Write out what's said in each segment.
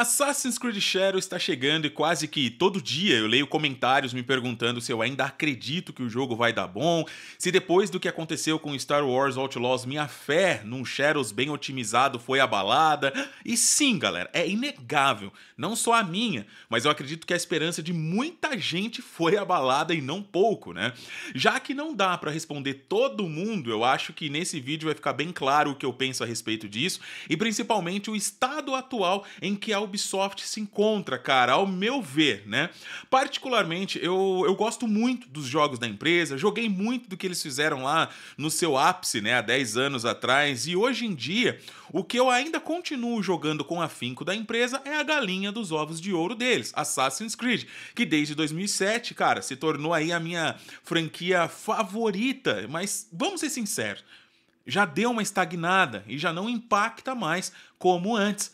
Assassin's Creed Shadow está chegando e quase que todo dia eu leio comentários me perguntando se eu ainda acredito que o jogo vai dar bom, se depois do que aconteceu com Star Wars Outlaws minha fé num Shadows bem otimizado foi abalada. E sim, galera, é inegável, não só a minha, mas eu acredito que a esperança de muita gente foi abalada e não pouco, né? Já que não dá para responder todo mundo, eu acho que nesse vídeo vai ficar bem claro o que eu penso a respeito disso e principalmente o estado atual em que a Ubisoft se encontra, cara, ao meu ver, né? Particularmente, eu, eu gosto muito dos jogos da empresa, joguei muito do que eles fizeram lá no seu ápice, né, há 10 anos atrás, e hoje em dia, o que eu ainda continuo jogando com afinco da empresa é a galinha dos ovos de ouro deles, Assassin's Creed, que desde 2007, cara, se tornou aí a minha franquia favorita, mas vamos ser sinceros, já deu uma estagnada e já não impacta mais como antes.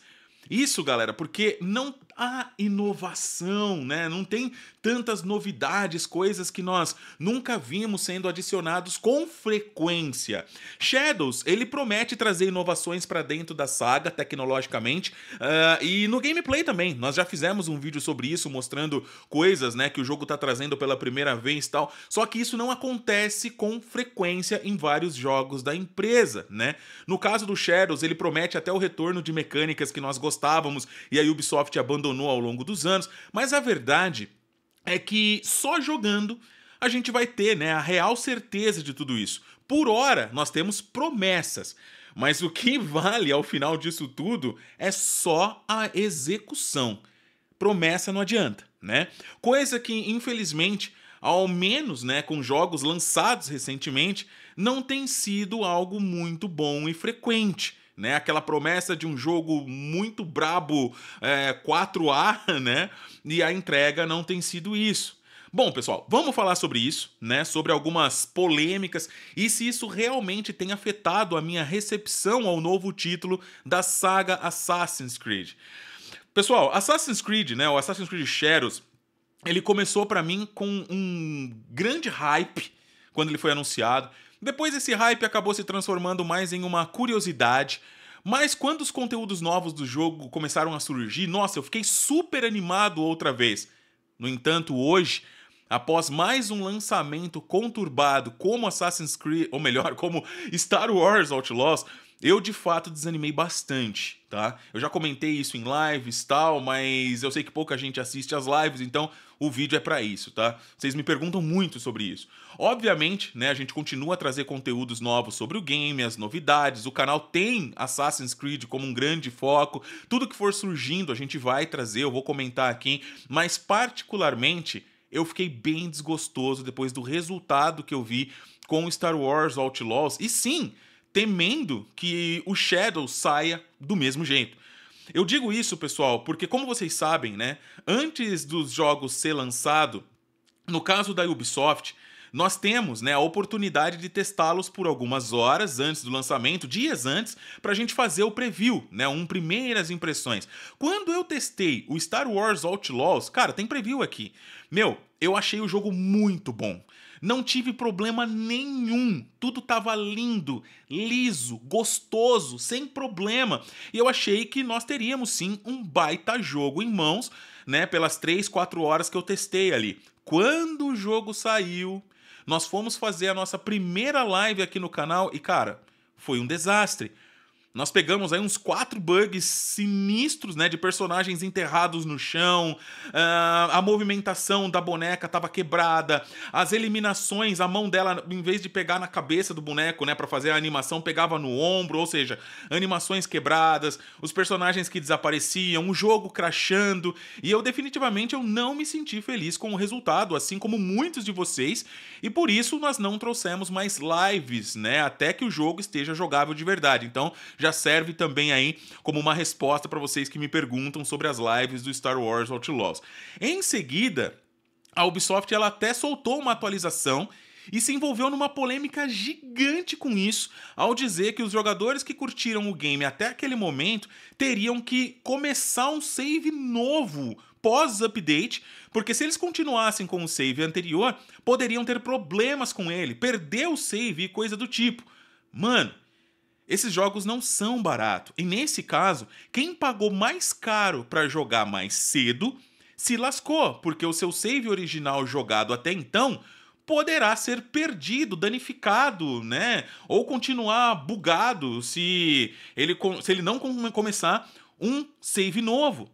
Isso, galera, porque não a inovação, né? Não tem tantas novidades, coisas que nós nunca vimos sendo adicionados com frequência. Shadows, ele promete trazer inovações para dentro da saga tecnologicamente uh, e no gameplay também. Nós já fizemos um vídeo sobre isso, mostrando coisas, né, que o jogo tá trazendo pela primeira vez e tal. Só que isso não acontece com frequência em vários jogos da empresa, né? No caso do Shadows, ele promete até o retorno de mecânicas que nós gostávamos e a Ubisoft abandonou abandonou ao longo dos anos, mas a verdade é que só jogando a gente vai ter né, a real certeza de tudo isso. Por hora, nós temos promessas, mas o que vale ao final disso tudo é só a execução. Promessa não adianta, né? Coisa que, infelizmente, ao menos né, com jogos lançados recentemente, não tem sido algo muito bom e frequente né? Aquela promessa de um jogo muito brabo é, 4A, né? E a entrega não tem sido isso. Bom, pessoal, vamos falar sobre isso, né? Sobre algumas polêmicas e se isso realmente tem afetado a minha recepção ao novo título da saga Assassin's Creed. Pessoal, Assassin's Creed, né? O Assassin's Creed Shadows, ele começou para mim com um grande hype quando ele foi anunciado. Depois esse hype acabou se transformando mais em uma curiosidade, mas quando os conteúdos novos do jogo começaram a surgir, nossa, eu fiquei super animado outra vez. No entanto, hoje, após mais um lançamento conturbado como Assassin's Creed, ou melhor, como Star Wars Outlaws, eu de fato desanimei bastante, tá? Eu já comentei isso em lives tal, mas eu sei que pouca gente assiste as lives, então o vídeo é para isso, tá? Vocês me perguntam muito sobre isso. Obviamente, né, a gente continua a trazer conteúdos novos sobre o game, as novidades, o canal tem Assassin's Creed como um grande foco, tudo que for surgindo a gente vai trazer, eu vou comentar aqui, mas particularmente eu fiquei bem desgostoso depois do resultado que eu vi com Star Wars Outlaws. E sim, temendo que o Shadow saia do mesmo jeito. Eu digo isso, pessoal, porque como vocês sabem, né, antes dos jogos ser lançado, no caso da Ubisoft, nós temos né, a oportunidade de testá-los por algumas horas antes do lançamento, dias antes, para a gente fazer o preview, né, um primeiras impressões. Quando eu testei o Star Wars Outlaws, cara, tem preview aqui. Meu, eu achei o jogo muito bom. Não tive problema nenhum. Tudo estava lindo, liso, gostoso, sem problema. E eu achei que nós teríamos sim um baita jogo em mãos, né? Pelas 3, 4 horas que eu testei ali. Quando o jogo saiu, nós fomos fazer a nossa primeira live aqui no canal e, cara, foi um desastre nós pegamos aí uns quatro bugs sinistros, né? De personagens enterrados no chão, uh, a movimentação da boneca tava quebrada, as eliminações, a mão dela, em vez de pegar na cabeça do boneco, né? para fazer a animação, pegava no ombro, ou seja, animações quebradas, os personagens que desapareciam, o jogo crachando E eu definitivamente eu não me senti feliz com o resultado, assim como muitos de vocês, e por isso nós não trouxemos mais lives, né? Até que o jogo esteja jogável de verdade. Então, já já serve também aí como uma resposta para vocês que me perguntam sobre as lives do Star Wars Outlaws. Em seguida, a Ubisoft ela até soltou uma atualização e se envolveu numa polêmica gigante com isso ao dizer que os jogadores que curtiram o game até aquele momento teriam que começar um save novo pós-update, porque se eles continuassem com o save anterior, poderiam ter problemas com ele, perder o save e coisa do tipo. Mano, esses jogos não são baratos E nesse caso, quem pagou mais caro para jogar mais cedo se lascou, porque o seu save original jogado até então poderá ser perdido, danificado, né? Ou continuar bugado se ele, se ele não começar um save novo.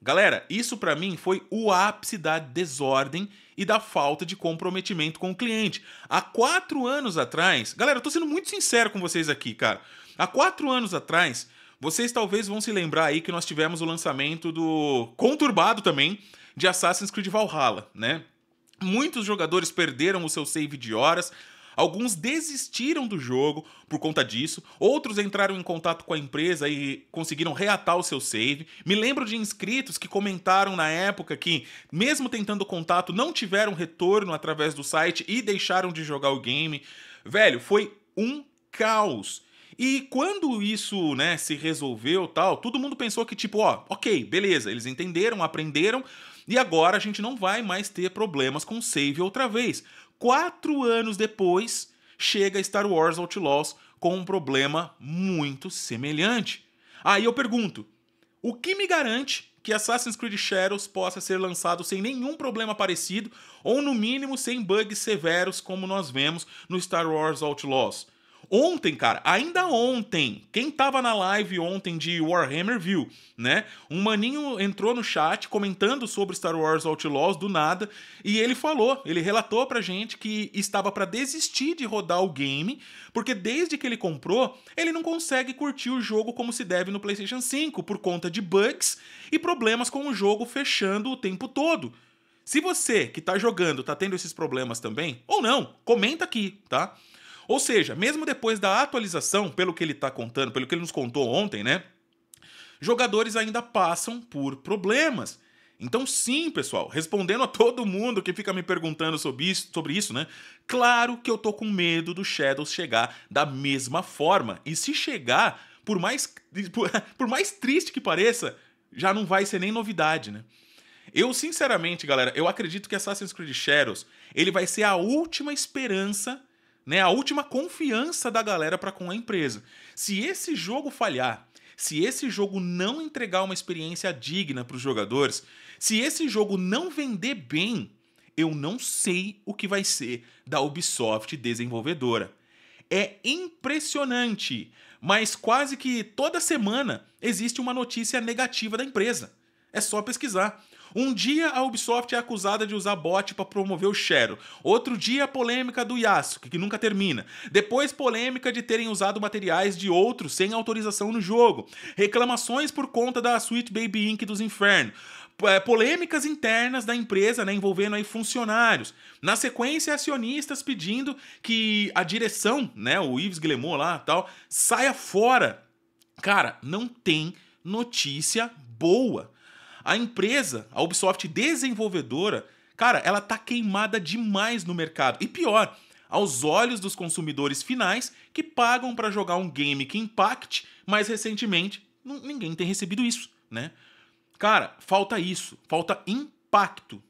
Galera, isso para mim foi o ápice da desordem e da falta de comprometimento com o cliente. Há quatro anos atrás, galera, eu tô sendo muito sincero com vocês aqui, cara. Há quatro anos atrás, vocês talvez vão se lembrar aí que nós tivemos o lançamento do conturbado também de Assassin's Creed Valhalla, né? Muitos jogadores perderam o seu save de horas, Alguns desistiram do jogo por conta disso, outros entraram em contato com a empresa e conseguiram reatar o seu save. Me lembro de inscritos que comentaram na época que, mesmo tentando contato, não tiveram retorno através do site e deixaram de jogar o game. Velho, foi um caos. E quando isso, né, se resolveu, tal, todo mundo pensou que tipo, ó, OK, beleza, eles entenderam, aprenderam, e agora a gente não vai mais ter problemas com save outra vez quatro anos depois, chega Star Wars Outlaws com um problema muito semelhante. Aí eu pergunto: o que me garante que Assassin's Creed Shadows possa ser lançado sem nenhum problema parecido, ou no mínimo sem bugs severos como nós vemos no Star Wars Outlaws? Ontem, cara, ainda ontem, quem tava na live ontem de Warhammer viu, né? Um maninho entrou no chat comentando sobre Star Wars Outlaws do nada e ele falou, ele relatou pra gente que estava para desistir de rodar o game, porque desde que ele comprou, ele não consegue curtir o jogo como se deve no PlayStation 5 por conta de bugs e problemas com o jogo fechando o tempo todo. Se você que tá jogando tá tendo esses problemas também, ou não, comenta aqui, tá? Ou seja, mesmo depois da atualização, pelo que ele está contando, pelo que ele nos contou ontem, né? Jogadores ainda passam por problemas. Então, sim, pessoal, respondendo a todo mundo que fica me perguntando sobre isso, sobre isso, né? Claro que eu tô com medo do Shadows chegar da mesma forma. E se chegar, por mais, por, por mais triste que pareça, já não vai ser nem novidade, né? Eu, sinceramente, galera, eu acredito que Assassin's Creed Shadows ele vai ser a última esperança né, a última confiança da galera para com a empresa. Se esse jogo falhar, se esse jogo não entregar uma experiência digna para os jogadores, se esse jogo não vender bem, eu não sei o que vai ser da Ubisoft desenvolvedora. É impressionante, mas quase que toda semana existe uma notícia negativa da empresa. É só pesquisar. Um dia a Ubisoft é acusada de usar bot para promover o Shero. Outro dia a polêmica do Yasuke, que nunca termina. Depois polêmica de terem usado materiais de outros sem autorização no jogo. Reclamações por conta da Sweet Baby Inc. dos Infernos eh, polêmicas internas da empresa, né, envolvendo aí funcionários. Na sequência, acionistas pedindo que a direção, né, o Yves Guillemot lá, tal, saia fora. Cara, não tem notícia boa. A empresa, a Ubisoft desenvolvedora, cara, ela tá queimada demais no mercado. E pior, aos olhos dos consumidores finais que pagam para jogar um game que impacte, mas recentemente ninguém tem recebido isso, né? Cara, falta isso, falta impacto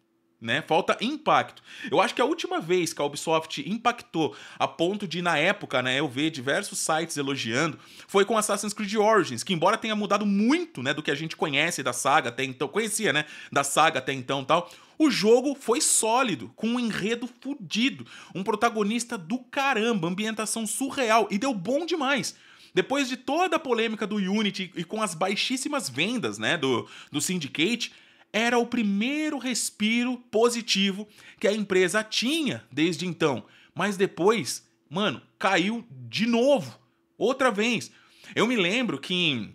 né? Falta impacto. Eu acho que a última vez que a Ubisoft impactou a ponto de, na época, né, eu ver diversos sites elogiando, foi com Assassin's Creed Origins, que embora tenha mudado muito, né, do que a gente conhece da saga até então, conhecia, né, da saga até então tal, o jogo foi sólido, com um enredo fudido, um protagonista do caramba, ambientação surreal e deu bom demais. Depois de toda a polêmica do Unity e com as baixíssimas vendas, né, do, do Syndicate, era o primeiro respiro positivo que a empresa tinha desde então. Mas depois, mano, caiu de novo. Outra vez. Eu me lembro que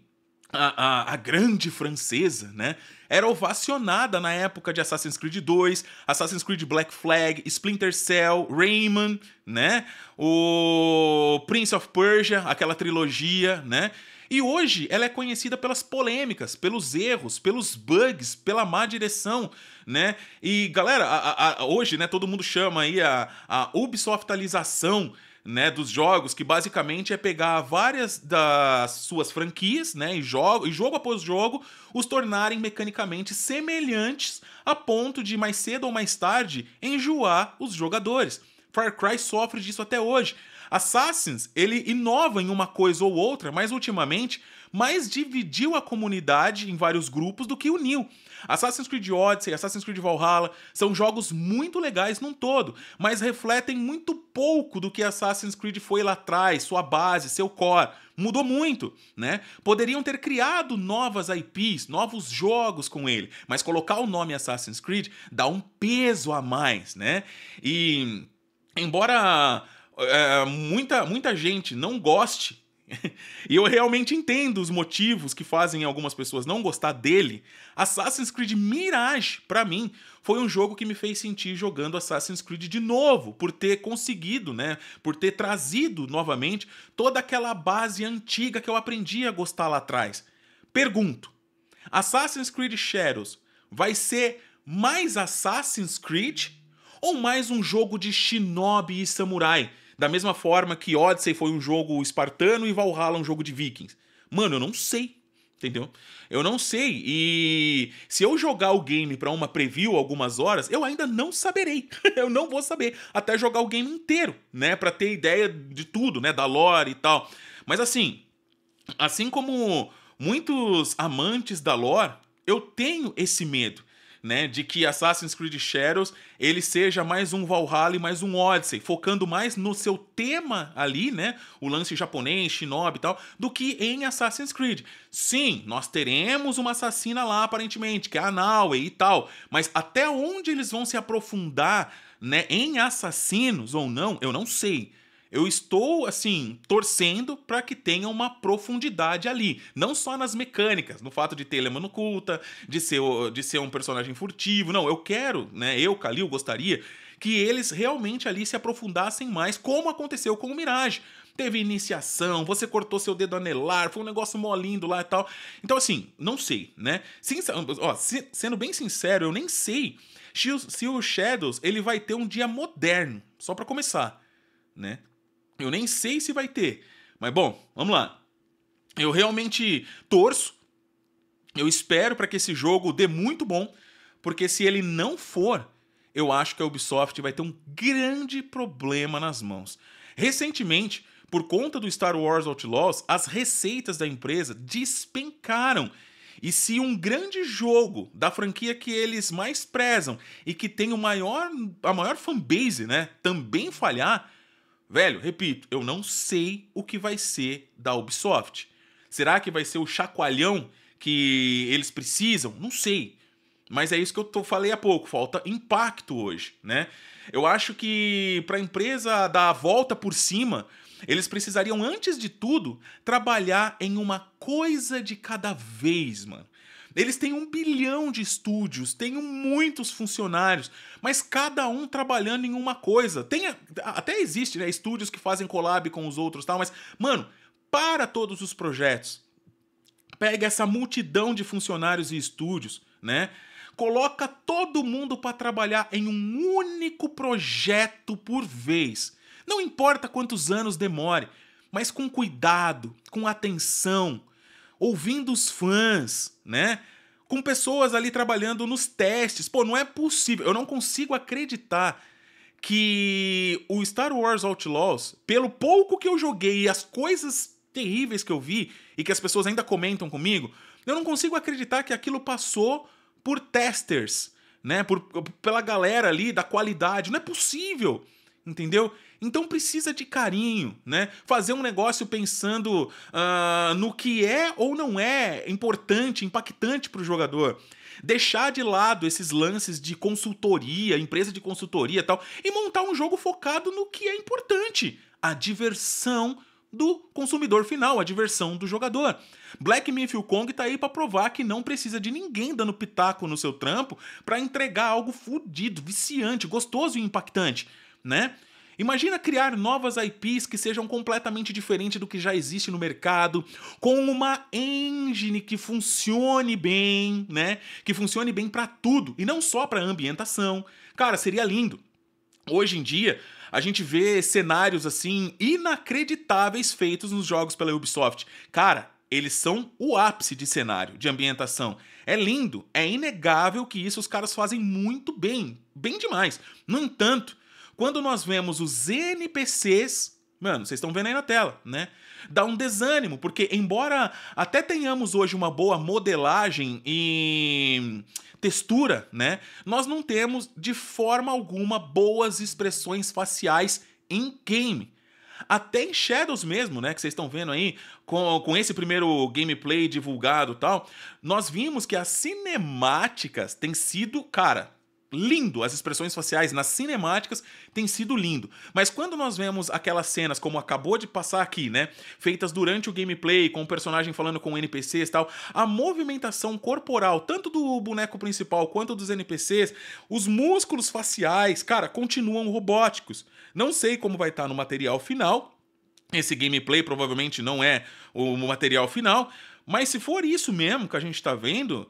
a, a, a, grande francesa, né? Era ovacionada na época de Assassin's Creed 2, Assassin's Creed Black Flag, Splinter Cell, Rayman, né? O Prince of Persia, aquela trilogia, né? E hoje ela é conhecida pelas polêmicas, pelos erros, pelos bugs, pela má direção, né? E galera, a, a, hoje, né, todo mundo chama aí a, a Ubisoftalização né, dos jogos, que basicamente é pegar várias das suas franquias, né, e jogo, e jogo após jogo, os tornarem mecanicamente semelhantes a ponto de mais cedo ou mais tarde enjoar os jogadores. Far Cry sofre disso até hoje. Assassins, ele inova em uma coisa ou outra, mas ultimamente mais dividiu a comunidade em vários grupos do que uniu. Assassin's Creed Odyssey, Assassin's Creed Valhalla são jogos muito legais num todo, mas refletem muito pouco do que Assassin's Creed foi lá atrás, sua base, seu core. Mudou muito, né? Poderiam ter criado novas IPs, novos jogos com ele, mas colocar o nome Assassin's Creed dá um peso a mais, né? E embora é, é, muita, muita gente não goste. e eu realmente entendo os motivos que fazem algumas pessoas não gostar dele. Assassin's Creed Mirage, para mim, foi um jogo que me fez sentir jogando Assassin's Creed de novo, por ter conseguido, né, por ter trazido novamente toda aquela base antiga que eu aprendi a gostar lá atrás. Pergunto: Assassin's Creed Shadows vai ser mais Assassin's Creed ou mais um jogo de shinobi e samurai? Da mesma forma que Odyssey foi um jogo espartano e Valhalla um jogo de vikings. Mano, eu não sei. Entendeu? Eu não sei. E se eu jogar o game para uma preview algumas horas, eu ainda não saberei. eu não vou saber até jogar o game inteiro, né, para ter ideia de tudo, né, da lore e tal. Mas assim, assim como muitos amantes da lore, eu tenho esse medo né, de que Assassin's Creed Shadows ele seja mais um Valhalla e mais um Odyssey, focando mais no seu tema ali, né, o lance japonês, shinobi e tal, do que em Assassin's Creed. Sim, nós teremos uma assassina lá aparentemente, que é a Naue e tal, mas até onde eles vão se aprofundar, né, em assassinos ou não, eu não sei. Eu estou, assim, torcendo para que tenha uma profundidade ali. Não só nas mecânicas, no fato de ter Lemano culta, de ser, de ser um personagem furtivo. Não, eu quero, né? Eu, Kalil, gostaria que eles realmente ali se aprofundassem mais, como aconteceu com o Mirage. Teve iniciação, você cortou seu dedo anelar, foi um negócio molindo lá e tal. Então, assim, não sei, né? Sincer... Ó, se... sendo bem sincero, eu nem sei se o... se o Shadows ele vai ter um dia moderno, só para começar, né? Eu nem sei se vai ter. Mas bom, vamos lá. Eu realmente torço. Eu espero para que esse jogo dê muito bom, porque se ele não for, eu acho que a Ubisoft vai ter um grande problema nas mãos. Recentemente, por conta do Star Wars Outlaws, as receitas da empresa despencaram. E se um grande jogo da franquia que eles mais prezam e que tem o maior, a maior fanbase, né, também falhar, Velho, repito, eu não sei o que vai ser da Ubisoft. Será que vai ser o chacoalhão que eles precisam? Não sei. Mas é isso que eu tô, falei há pouco, falta impacto hoje, né? Eu acho que para a empresa dar a volta por cima, eles precisariam, antes de tudo, trabalhar em uma coisa de cada vez, mano. Eles têm um bilhão de estúdios, têm muitos funcionários, mas cada um trabalhando em uma coisa. Tem, até existe, né? Estúdios que fazem collab com os outros tal, mas, mano, para todos os projetos. Pega essa multidão de funcionários e estúdios, né? Coloca todo mundo para trabalhar em um único projeto por vez. Não importa quantos anos demore, mas com cuidado, com atenção, ouvindo os fãs, né? Com pessoas ali trabalhando nos testes. Pô, não é possível. Eu não consigo acreditar que o Star Wars Outlaws, pelo pouco que eu joguei e as coisas terríveis que eu vi e que as pessoas ainda comentam comigo, eu não consigo acreditar que aquilo passou por testers, né? Por, pela galera ali da qualidade. Não é possível, entendeu? Então precisa de carinho, né? Fazer um negócio pensando uh, no que é ou não é importante, impactante para o jogador. Deixar de lado esses lances de consultoria, empresa de consultoria e tal, e montar um jogo focado no que é importante: a diversão do consumidor final, a diversão do jogador. Black Myth Kong tá aí para provar que não precisa de ninguém dando pitaco no seu trampo para entregar algo fudido, viciante, gostoso e impactante, né? Imagina criar novas IPs que sejam completamente diferentes do que já existe no mercado, com uma engine que funcione bem, né? Que funcione bem para tudo e não só para ambientação. Cara, seria lindo. Hoje em dia, a gente vê cenários assim inacreditáveis feitos nos jogos pela Ubisoft. Cara, eles são o ápice de cenário, de ambientação. É lindo, é inegável que isso os caras fazem muito bem, bem demais. No entanto, quando nós vemos os NPCs Mano, vocês estão vendo aí na tela, né? Dá um desânimo, porque embora até tenhamos hoje uma boa modelagem e textura, né? Nós não temos de forma alguma boas expressões faciais em game. Até em Shadows mesmo, né? Que vocês estão vendo aí, com, com esse primeiro gameplay divulgado e tal, nós vimos que as cinemáticas têm sido, cara, lindo, as expressões faciais nas cinemáticas têm sido lindo. Mas quando nós vemos aquelas cenas, como acabou de passar aqui, né? Feitas durante o gameplay, com o personagem falando com NPCs e tal, a movimentação corporal, tanto do boneco principal quanto dos NPCs, os músculos faciais, cara, continuam robóticos. Não sei como vai estar tá no material final. Esse gameplay provavelmente não é o material final, mas se for isso mesmo que a gente está vendo,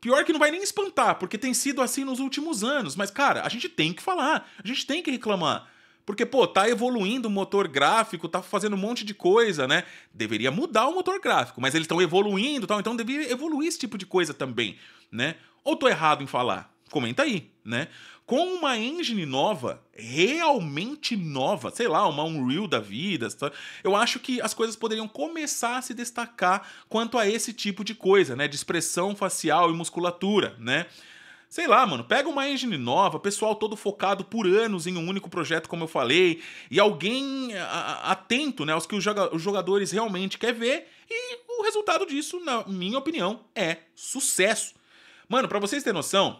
Pior que não vai nem espantar, porque tem sido assim nos últimos anos. Mas, cara, a gente tem que falar, a gente tem que reclamar. Porque, pô, tá evoluindo o motor gráfico, tá fazendo um monte de coisa, né? Deveria mudar o motor gráfico, mas eles estão evoluindo tal, então deveria evoluir esse tipo de coisa também, né? Ou tô errado em falar? comenta aí, né? Com uma engine nova, realmente nova, sei lá, uma Unreal da vida, eu acho que as coisas poderiam começar a se destacar quanto a esse tipo de coisa, né? De expressão facial e musculatura, né? Sei lá, mano, pega uma engine nova, pessoal todo focado por anos em um único projeto, como eu falei, e alguém atento, né, aos que os jogadores realmente querem ver, e o resultado disso, na minha opinião, é sucesso. Mano, para vocês terem noção,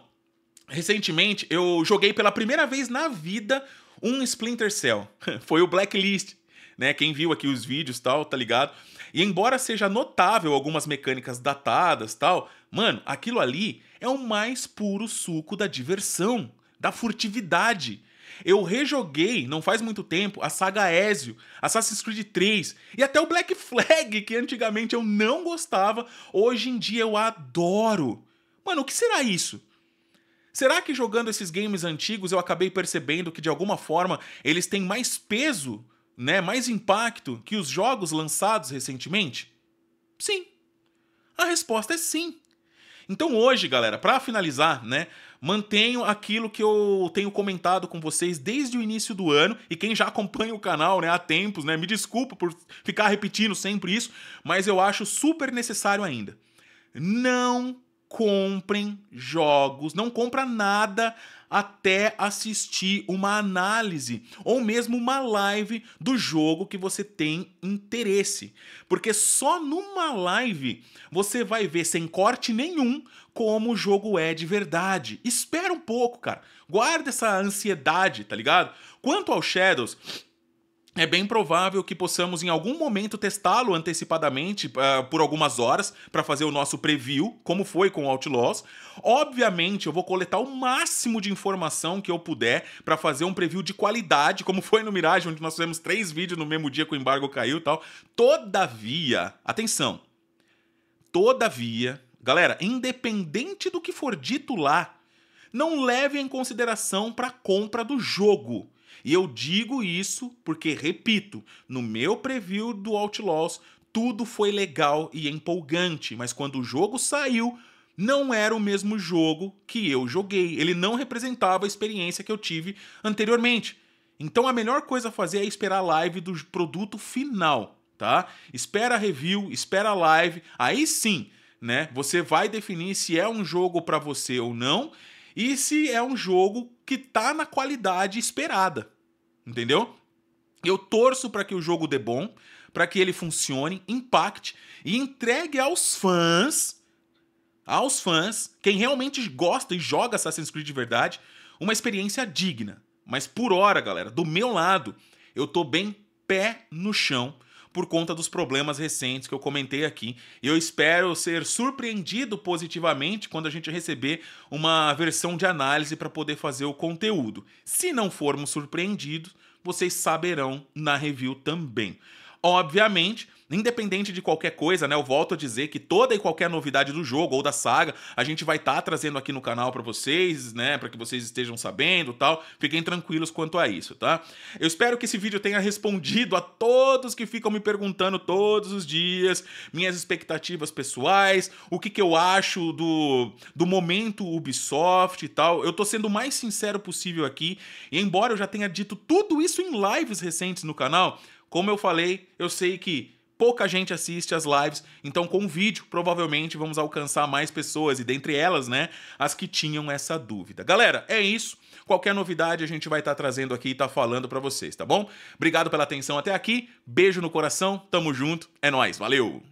Recentemente, eu joguei pela primeira vez na vida um Splinter Cell. Foi o Blacklist, né? Quem viu aqui os vídeos tal, tá ligado? E embora seja notável algumas mecânicas datadas tal, mano, aquilo ali é o mais puro suco da diversão, da furtividade. Eu rejoguei, não faz muito tempo, a saga Ezio, Assassin's Creed 3 e até o Black Flag, que antigamente eu não gostava, hoje em dia eu adoro. Mano, o que será isso? Será que jogando esses games antigos eu acabei percebendo que de alguma forma eles têm mais peso, né, mais impacto que os jogos lançados recentemente? Sim. A resposta é sim. Então hoje, galera, para finalizar, né, mantenho aquilo que eu tenho comentado com vocês desde o início do ano e quem já acompanha o canal, né, há tempos, né, me desculpa por ficar repetindo sempre isso, mas eu acho super necessário ainda. Não comprem jogos, não compra nada até assistir uma análise ou mesmo uma live do jogo que você tem interesse. Porque só numa live você vai ver sem corte nenhum como o jogo é de verdade. Espera um pouco, cara. Guarda essa ansiedade, tá ligado? Quanto ao Shadows, é bem provável que possamos em algum momento testá-lo antecipadamente uh, por algumas horas para fazer o nosso preview, como foi com o Outlaws. Obviamente, eu vou coletar o máximo de informação que eu puder para fazer um preview de qualidade, como foi no Mirage, onde nós fizemos três vídeos no mesmo dia que o embargo caiu e tal. Todavia, atenção. Todavia, galera, independente do que for dito lá, não leve em consideração para compra do jogo e eu digo isso porque, repito, no meu preview do Outlaws, tudo foi legal e empolgante, mas quando o jogo saiu, não era o mesmo jogo que eu joguei. Ele não representava a experiência que eu tive anteriormente. Então a melhor coisa a fazer é esperar a live do produto final, tá? Espera a review, espera a live, aí sim, né? Você vai definir se é um jogo para você ou não e se é um jogo que tá na qualidade esperada. Entendeu? Eu torço para que o jogo dê bom, para que ele funcione, impacte e entregue aos fãs, aos fãs, quem realmente gosta e joga Assassin's Creed de verdade, uma experiência digna. Mas por hora, galera, do meu lado, eu tô bem pé no chão por conta dos problemas recentes que eu comentei aqui. E eu espero ser surpreendido positivamente quando a gente receber uma versão de análise para poder fazer o conteúdo. Se não formos surpreendidos, vocês saberão na review também. Obviamente, Independente de qualquer coisa, né? Eu volto a dizer que toda e qualquer novidade do jogo ou da saga, a gente vai estar tá trazendo aqui no canal para vocês, né, para que vocês estejam sabendo, tal. Fiquem tranquilos quanto a isso, tá? Eu espero que esse vídeo tenha respondido a todos que ficam me perguntando todos os dias, minhas expectativas pessoais, o que que eu acho do do momento Ubisoft e tal. Eu tô sendo o mais sincero possível aqui, e embora eu já tenha dito tudo isso em lives recentes no canal, como eu falei, eu sei que pouca gente assiste as lives, então com o vídeo provavelmente vamos alcançar mais pessoas e dentre elas, né, as que tinham essa dúvida. Galera, é isso. Qualquer novidade a gente vai estar tá trazendo aqui e tá falando para vocês, tá bom? Obrigado pela atenção até aqui. Beijo no coração. Tamo junto. É nós. Valeu.